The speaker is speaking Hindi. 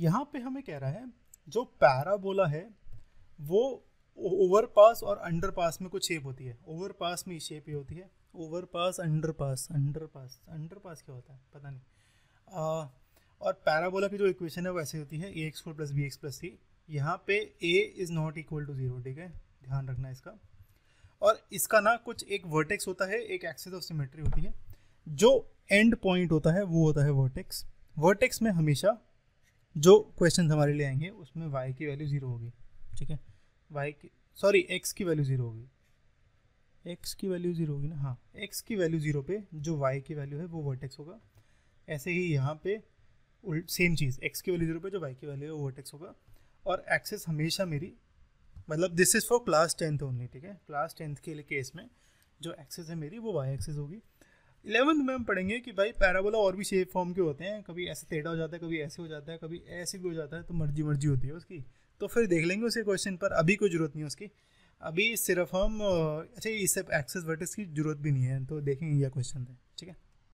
यहाँ पे हमें कह रहा है जो पैराबोला है वो ओवर पास और अंडर पास में कुछ शेप होती है ओवर पास में शेप ही होती है over pass pass under under pass under pass क्या होता है पता नहीं आ, और पैराबोला की जो इक्वेशन है वो ऐसी होती है a x four plus b x plus c यहाँ पे a is not equal to zero ठीक है ध्यान रखना इसका और इसका ना कुछ एक वर्टेक्स होता है एक एक्सेस ऑफ सिमेट्री होती है जो एंड पॉइंट होता है वो होता है वर्टेक्स वर्टेक्स में हमेशा जो क्वेश्चन हमारे लिए आएंगे उसमें वाई की वैल्यू ज़ीरो होगी ठीक है वाई की सॉरी एक्स की वैल्यू ज़ीरो होगी एक्स की वैल्यू ज़ीरो होगी ना हाँ एक्स की वैल्यू ज़ीरो पे जो वाई की वैल्यू है वो वर्टेक्स होगा ऐसे ही यहाँ पे उल्ट सेम चीज़ एक्स की वैल्यू ज़ीरो पे जो वाई की वैल्यू है वो वर्टेक्स होगा और एक्सेस हमेशा मेरी मतलब this is for class tenth only ठीक है क्लास टेंथ के लिए केस में जो एक्सेस है मेरी वो वाई एक्सेस होगी इलेवंथ में हम पढ़ेंगे कि भाई पैराबोला और भी शेप फॉर्म के होते हैं कभी ऐसे टेढ़ा हो जाता है कभी ऐसे हो जाता है कभी ऐसे भी हो जाता है तो मर्जी मर्जी होती है उसकी तो फिर देख लेंगे उसे क्वेश्चन पर अभी कोई ज़रूरत नहीं है उसकी अभी सिर्फ हम अच्छा ये सब एक्सेस वर्टिस की ज़रूरत भी नहीं है तो देखेंगे यह क्वेश्चन है ठीक है